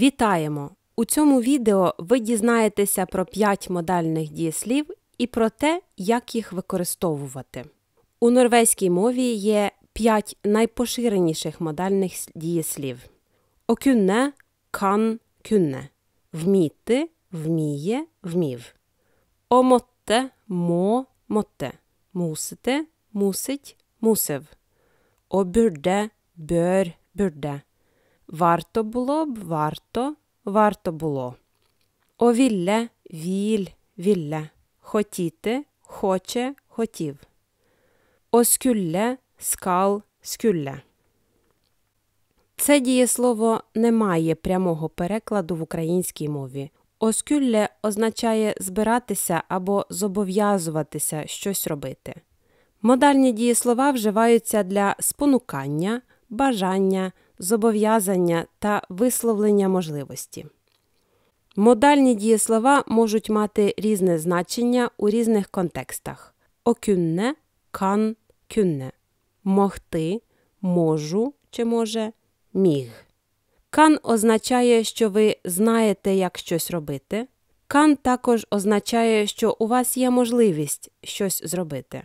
Вітаємо! У цьому відео ви дізнаєтеся про 5 модальних дієслів і про те, як їх використовувати. У норвезькій мові є 5 найпоширеніших модальних дієслів: окюнне, кан, кюнне, вміти, вміє, вмів, омотте, мо, мотте, мусите, мусить, мусив, обюрде, бьор, бюрде. Варто було б, варто, варто було. Овілле, віль, вілле. Хотіти, хоче, хотів. О скал, скюлле. Це дієслово не має прямого перекладу в українській мові. Оскюлле означає збиратися або зобов'язуватися щось робити. Модальні дієслова вживаються для спонукання, бажання, зобов'язання та висловлення можливості. Модальні дієслова можуть мати різне значення у різних контекстах: окюнне, кан, кюнне, могти, можу чи може, міг. Кан означає, що ви знаєте, як щось робити. Кан також означає, що у вас є можливість щось зробити.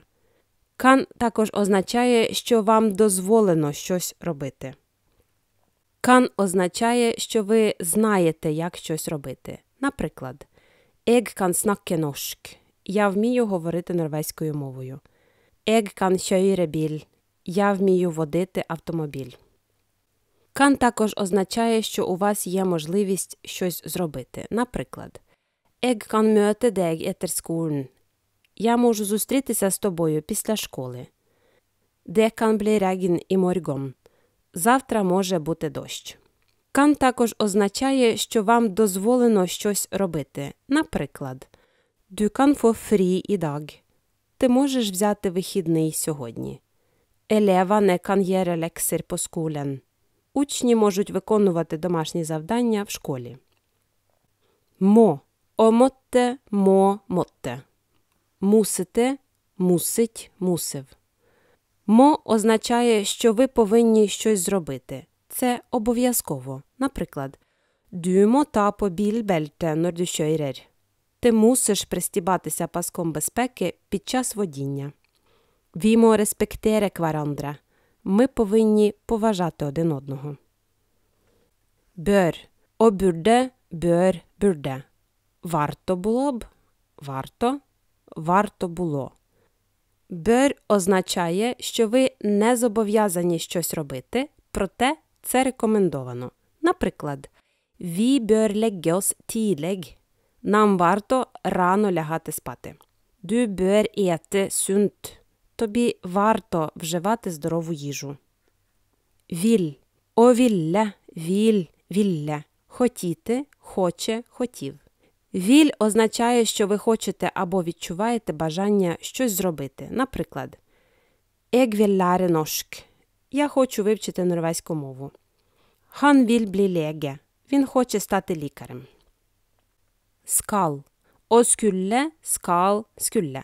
Кан також означає, що вам дозволено щось робити. Кан означає, що ви знаєте, як щось робити. Наприклад, «Eg kan snakke norsk» я вмію говорити норвезькою мовою. «Eg kan kjøre bil» я вмію водити автомобіль. Кан також означає, що у вас є можливість щось зробити. Наприклад, «Eg kan møte deg etter skolen» Я можу зустрітися з тобою після школи. «Det kan bli regn i morgen» завтра може бути дощ. Кан також означає, що вам дозволено щось робити. Наприклад, «Du kan få fri i dag» Ти можеш взяти вихідний сьогодні. Елеване кан'єре лексир по скулен. Учні можуть виконувати домашні завдання в школі. Мо. Омотте, мо, мотте. Мусите, мусить, мусив. Мо означає, що ви повинні щось зробити. Це обов'язково. Наприклад, Дюймо та ta på bilbeltet Ти мусиш пристібатися паском безпеки під час водіння. «Vi må respektere Ми повинні поважати один одного. «Bør» обюрде, burde» бюрде. Варто було б. Варто. Варто було. Бер означає, що ви не зобов'язані щось робити, проте це рекомендовано. Наприклад, «Vi bør legge oss tidlig» Нам варто рано лягати спати. «Du bør ete sunt» Тобі варто вживати здорову їжу. Віль. Овілля, віль, вілля. Хотіти, хоче, хотів. Віль означає, що ви хочете або відчуваєте бажання щось зробити. Наприклад, егвілляре ношк. Я хочу вивчити норвезьку мову. Han vil bli lege. Він хоче стати лікарем. Скал. Оскюлле, скал, скюлле.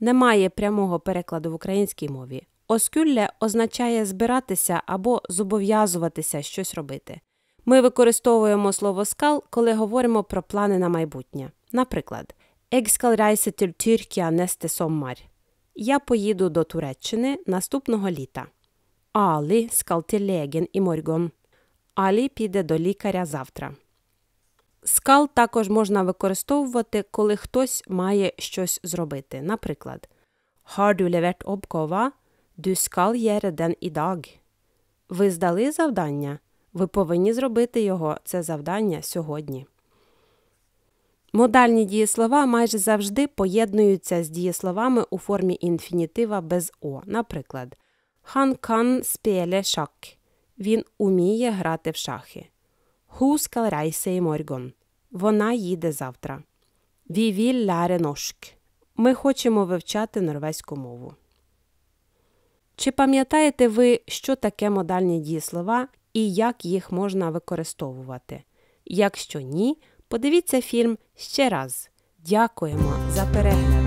Немає прямого перекладу в українській мові. Оскюлле означає збиратися або зобов'язуватися щось робити. Ми використовуємо слово скал, коли говоримо про плани на майбутнє. Наприклад, «Jeg skal reise til Tyrkia Я поїду до Туреччини наступного літа. Алі skal til legen i Алі піде до лікаря завтра. Скал також можна використовувати, коли хтось має щось зробити. Наприклад, Har du levert oppgova? Du skal gjøre den i dag. Ви здали завдання? Ви повинні зробити його це завдання сьогодні. Модальні дієслова майже завжди поєднуються з дієсловами у формі інфінітива без О. Наприклад, Han kan spille Schach. Він уміє грати в шахи. Hus skal reise i morgen. Вона їде завтра. Vi vil lære norsk. Ми хочемо вивчати норвезьку мову. Чи пам'ятаєте ви, що таке модальні дієслова і як їх можна використовувати. Якщо ні, подивіться фільм ще раз. Дякуємо за перегляд!